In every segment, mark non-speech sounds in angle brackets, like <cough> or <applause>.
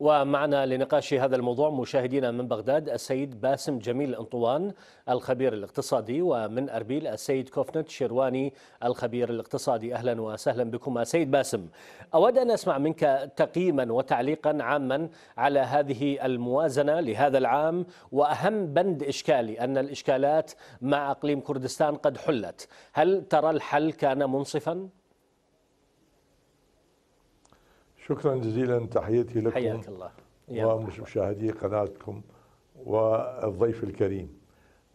ومعنا لنقاش هذا الموضوع مشاهدينا من بغداد السيد باسم جميل انطوان الخبير الاقتصادي ومن اربيل السيد كوفنت شيرواني الخبير الاقتصادي اهلا وسهلا بكما سيد باسم اود ان اسمع منك تقييما وتعليقا عاما على هذه الموازنه لهذا العام واهم بند اشكالي ان الاشكالات مع اقليم كردستان قد حلت هل ترى الحل كان منصفا شكرا جزيلا تحياتي لكم حياك الله ومشاهدي قناتكم والضيف الكريم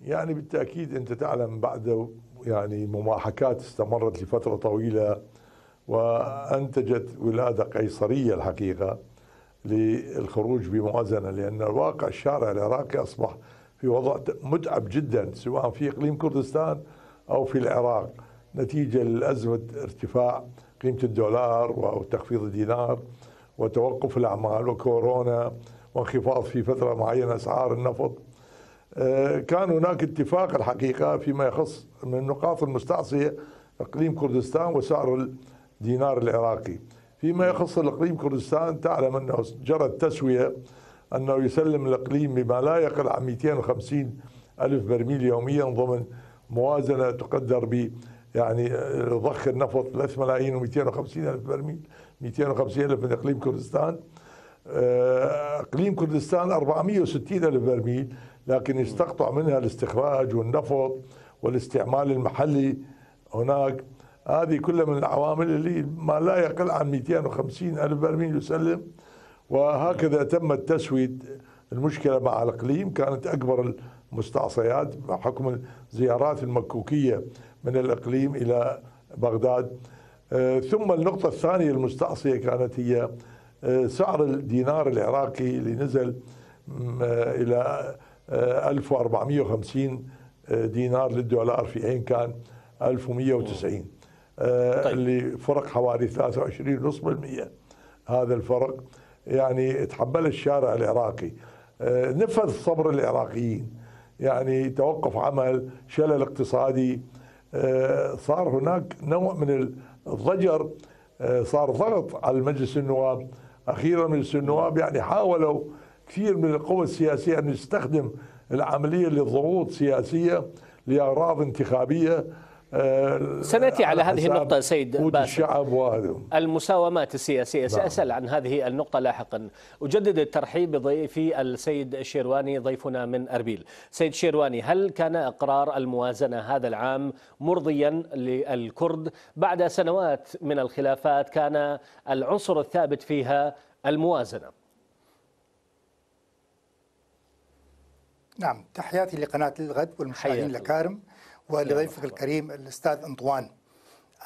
يعني بالتأكيد أنت تعلم بعد يعني مماحكات استمرت لفترة طويلة وأنتجت ولادة قيصرية الحقيقة للخروج بموازنة لأن الواقع الشارع العراقي أصبح في وضع متعب جدا سواء في إقليم كردستان أو في العراق نتيجة لأزمة ارتفاع قيمة الدولار وتخفيض الدينار وتوقف الأعمال وكورونا وانخفاض في فترة معينة أسعار النفط آه، كان هناك اتفاق الحقيقة فيما يخص من النقاط المستعصية إقليم كردستان وسعر الدينار العراقي فيما يخص الإقليم كردستان تعلم أنه جرت تسوية أنه يسلم الإقليم بما لا يقل عن 250 ألف برميل يوميا ضمن موازنة تقدر ب يعني آه، ضخ النفط 3 ملايين و250 الف برميل 250 الف من اقليم كردستان آه، اقليم كردستان 460 الف برميل لكن يستقطع منها الاستخراج والنفط والاستعمال المحلي هناك هذه كلها من العوامل اللي ما لا يقل عن 250 الف برميل يسلم وهكذا تم التسويه المشكله مع الاقليم كانت اكبر مستعصيات بحكم الزيارات المكوكية من الإقليم إلى بغداد آه، ثم النقطة الثانية المستعصية كانت هي آه، سعر الدينار العراقي اللي نزل آه، إلى 1450 دينار للدولار في حين كان 1190 طيب. اللي فرق حوالي 23.5% هذا الفرق يعني تحبل الشارع العراقي نفذ صبر العراقيين يعني توقف عمل شلل اقتصادي آه، صار هناك نوع من الضجر آه، صار ضغط على مجلس النواب اخيرا مجلس النواب يعني حاولوا كثير من القوى السياسيه ان يستخدم العمليه لضغوط سياسيه لاغراض انتخابيه سناتي على, هذه النقطه سيد الشعب المساومات السياسيه نعم. ساسال عن هذه النقطه لاحقا اجدد الترحيب بضيفي السيد الشيرواني ضيفنا من اربيل سيد شيرواني هل كان اقرار الموازنه هذا العام مرضيا للكرد بعد سنوات من الخلافات كان العنصر الثابت فيها الموازنه نعم تحياتي لقناه الغد والمشاهدين الأكارم ولضيفك الكريم الأستاذ أنطوان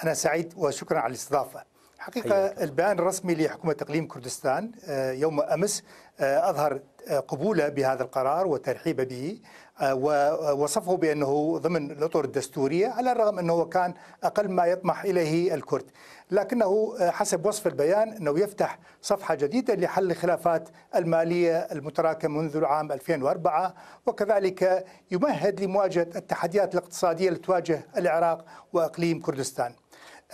أنا سعيد وشكرا على الاستضافة حقيقة البيان الرسمي لحكومة إقليم كردستان آه، يوم أمس آه، أظهر قبوله بهذا القرار وترحيبه به آه، ووصفه آه، بانه ضمن الاطر الدستوريه على الرغم انه كان اقل ما يطمح اليه الكرد، لكنه آه، حسب وصف البيان انه يفتح صفحه جديده لحل الخلافات الماليه المتراكمه منذ العام 2004 وكذلك يمهد لمواجهه التحديات الاقتصاديه التي تواجه العراق واقليم كردستان.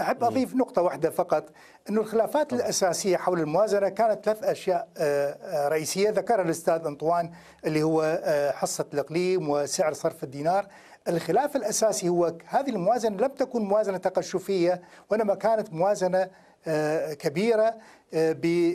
أحب أضيف نقطة واحدة فقط أن الخلافات الأساسية حول الموازنة كانت ثلاث أشياء آه، آه، رئيسية ذكرها الأستاذ أنطوان اللي هو آه، حصة الإقليم وسعر صرف الدينار الخلاف الأساسي هو هذه الموازنة لم تكن موازنة تقشفية وإنما كانت موازنة كبيرة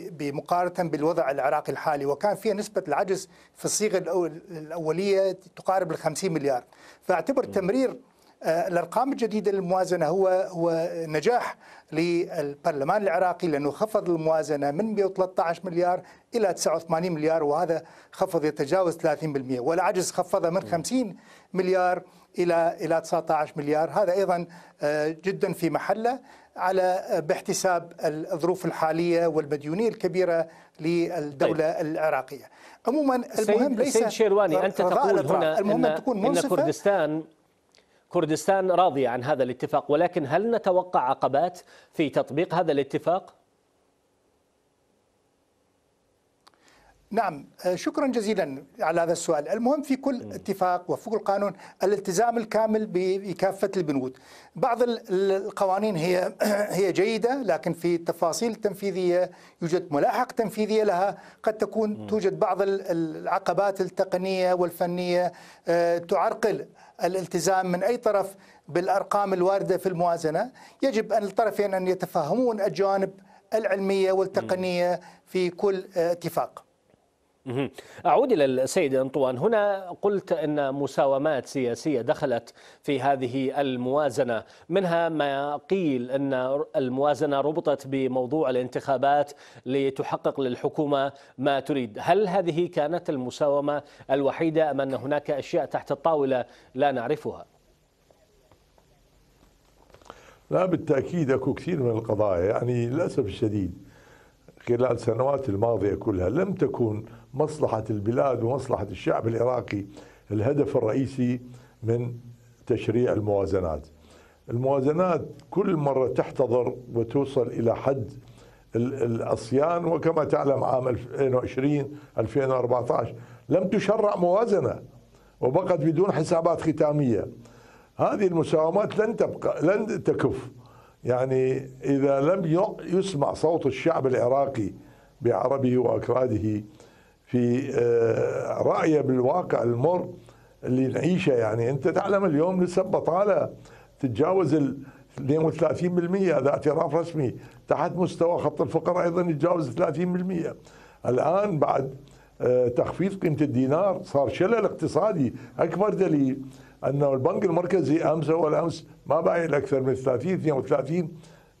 بمقارنة بالوضع العراقي الحالي وكان فيها نسبة العجز في الصيغة الأولية تقارب الخمسين مليار فاعتبر تمرير آه، الارقام الجديده للموازنه هو هو نجاح للبرلمان العراقي لانه خفض الموازنه من 113 مليار الى 89 مليار وهذا خفض يتجاوز 30% والعجز خفضه من 50 مليار الى الى 19 مليار هذا ايضا آه، جدا في محله على آه، باحتساب الظروف الحاليه والمديونيه الكبيره للدوله طيب. العراقيه. عموما المهم ليس سيد شيرواني انت تقول هنا المهم أن تكون ان كردستان كردستان راضية عن هذا الاتفاق ولكن هل نتوقع عقبات في تطبيق هذا الاتفاق؟ نعم آه، شكرا جزيلا على هذا السؤال المهم في كل اتفاق وفق القانون الالتزام الكامل بكافة البنود بعض القوانين هي <clears throat> هي جيدة لكن في التفاصيل التنفيذية يوجد ملاحق تنفيذية لها قد تكون توجد بعض العقبات التقنية والفنية آه، تعرقل الالتزام من أي طرف بالأرقام الواردة في الموازنة يجب أن الطرفين أن يتفهمون الجوانب العلمية والتقنية في كل آه، اتفاق أعود إلى السيد أنطوان هنا قلت أن مساومات سياسية دخلت في هذه الموازنة منها ما قيل أن الموازنة ربطت بموضوع الانتخابات لتحقق للحكومة ما تريد هل هذه كانت المساومة الوحيدة أم أن هناك أشياء تحت الطاولة لا نعرفها؟ لا بالتأكيد أكو كثير من القضايا يعني للأسف الشديد خلال السنوات الماضية كلها لم تكن مصلحة البلاد ومصلحة الشعب العراقي الهدف الرئيسي من تشريع الموازنات الموازنات كل مرة تحتضر وتوصل إلى حد العصيان وكما تعلم عام 2020 2014 لم تشرع موازنة وبقت بدون حسابات ختامية هذه المساومات لن تبقى لن تكف يعني إذا لم يسمع صوت الشعب العراقي بعربه وأكراده في آه، رأيه بالواقع المر اللي نعيشه يعني انت تعلم اليوم لسه البطاله تتجاوز ال 32% هذا اعتراف رسمي تحت مستوى خط الفقر ايضا يتجاوز 30% الان بعد آه، تخفيض قيمه الدينار صار شلل اقتصادي اكبر دليل انه البنك المركزي امس اول امس ما باين اكثر من 30 32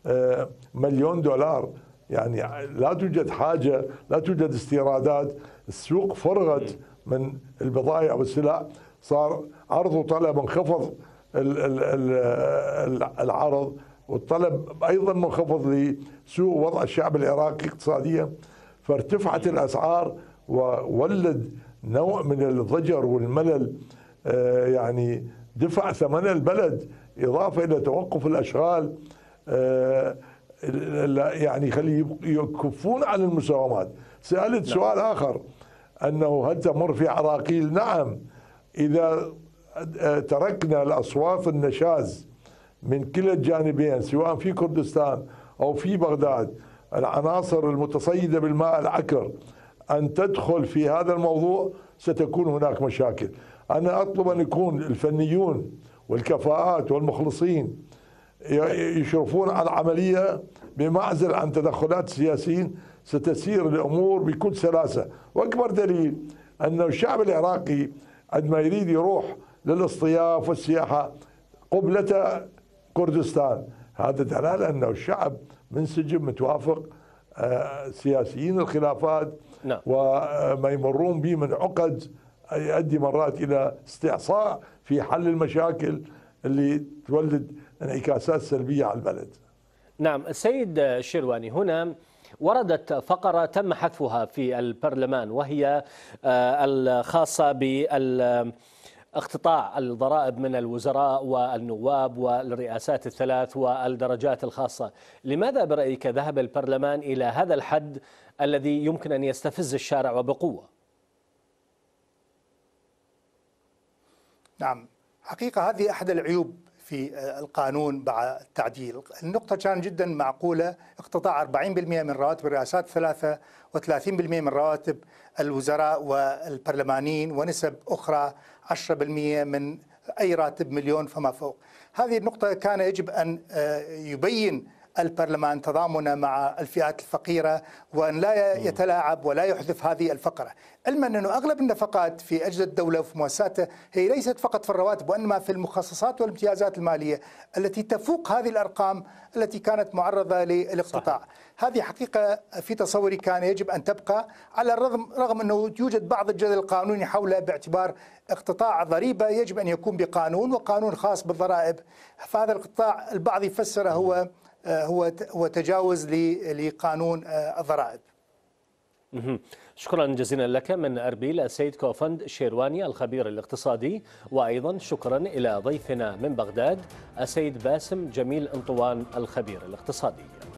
آه، مليون دولار يعني لا توجد حاجة لا توجد استيرادات السوق فرغت من البضائع والسلع صار عرض وطلب انخفض العرض والطلب ايضا منخفض لسوء وضع الشعب العراقي اقتصاديا فارتفعت الاسعار وولد نوع من الضجر والملل آه، يعني دفع ثمن البلد اضافه الى توقف الاشغال آه، يعني خلي يكفون عن المساومات سألت نعم. سؤال آخر أنه هل تمر في عراقيل نعم إذا تركنا الأصواف النشاز من كلا الجانبين سواء في كردستان أو في بغداد العناصر المتصيدة بالماء العكر أن تدخل في هذا الموضوع ستكون هناك مشاكل أنا أطلب أن يكون الفنيون والكفاءات والمخلصين يشرفون على العملية بمعزل عن تدخلات السياسيين ستسير الأمور بكل سلاسة وأكبر دليل أن الشعب العراقي عندما يريد يروح للاصطياف والسياحة قبلة كردستان هذا دلال أنه الشعب منسجم متوافق آه، سياسيين الخلافات نعم. وما يمرون به من عقد يؤدي مرات إلى استعصاء في حل المشاكل اللي تولد انعكاسات سلبية على البلد نعم السيد الشيرواني هنا وردت فقرة تم حذفها في البرلمان وهي آه، الخاصة بال اقتطاع الضرائب من الوزراء والنواب والرئاسات الثلاث والدرجات الخاصة لماذا برأيك ذهب البرلمان إلى هذا الحد الذي يمكن أن يستفز الشارع وبقوة نعم حقيقة هذه أحد العيوب في آه، القانون مع التعديل النقطة كان جدا معقولة اقتطاع 40% من رواتب الرئاسات الثلاثة و30% من رواتب الوزراء والبرلمانيين ونسب أخرى 10% من أي راتب مليون فما فوق هذه النقطة كان يجب أن آه، يبين البرلمان تضامنا مع الفئات الفقيره وان لا يتلاعب ولا يحذف هذه الفقره، علما انه اغلب النفقات في اجل الدوله وفي مؤسساتها هي ليست فقط في الرواتب وانما في المخصصات والامتيازات الماليه التي تفوق هذه الارقام التي كانت معرضه للاقتطاع. صح. هذه حقيقه في تصوري كان يجب ان تبقى على الرغم رغم انه يوجد بعض الجدل القانوني حوله باعتبار اقتطاع ضريبه يجب ان يكون بقانون وقانون خاص بالضرائب، فهذا الاقتطاع البعض يفسره هو آه، هو هو تجاوز لقانون آه، الضرائب شكرا جزيلا لك من أربيل السيد كوفند شيرواني الخبير الاقتصادي وأيضا شكرا إلى ضيفنا من بغداد السيد باسم جميل انطوان الخبير الاقتصادي